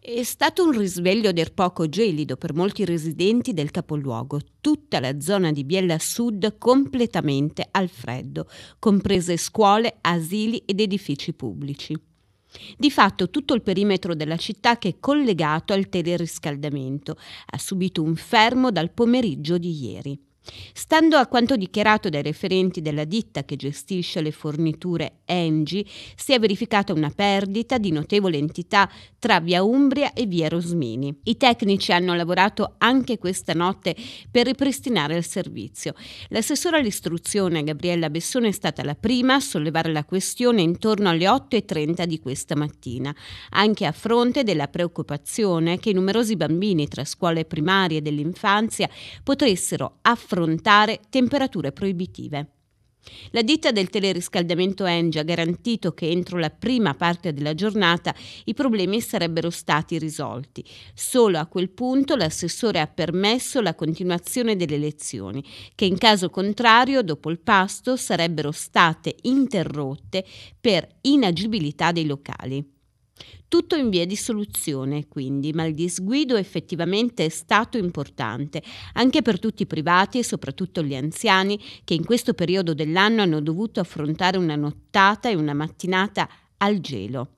È stato un risveglio del poco gelido per molti residenti del capoluogo, tutta la zona di Biella Sud completamente al freddo, comprese scuole, asili ed edifici pubblici. Di fatto tutto il perimetro della città che è collegato al teleriscaldamento ha subito un fermo dal pomeriggio di ieri. Stando a quanto dichiarato dai referenti della ditta che gestisce le forniture Engie, si è verificata una perdita di notevole entità tra via Umbria e via Rosmini. I tecnici hanno lavorato anche questa notte per ripristinare il servizio. L'assessore all'istruzione Gabriella Bessone è stata la prima a sollevare la questione intorno alle 8.30 di questa mattina, anche a fronte della preoccupazione che i numerosi bambini tra scuole primarie dell'infanzia potessero affrontare affrontare temperature proibitive. La ditta del teleriscaldamento Engie ha garantito che entro la prima parte della giornata i problemi sarebbero stati risolti. Solo a quel punto l'assessore ha permesso la continuazione delle lezioni, che in caso contrario, dopo il pasto, sarebbero state interrotte per inagibilità dei locali. Tutto in via di soluzione, quindi, ma il disguido effettivamente è stato importante, anche per tutti i privati e soprattutto gli anziani che in questo periodo dell'anno hanno dovuto affrontare una nottata e una mattinata al gelo.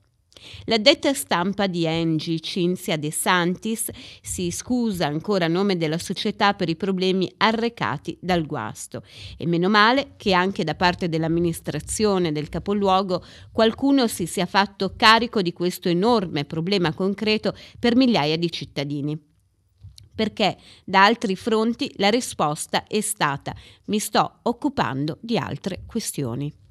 La detta stampa di Angie Cinzia De Santis, si scusa ancora a nome della società per i problemi arrecati dal guasto e meno male che anche da parte dell'amministrazione del capoluogo qualcuno si sia fatto carico di questo enorme problema concreto per migliaia di cittadini perché da altri fronti la risposta è stata mi sto occupando di altre questioni.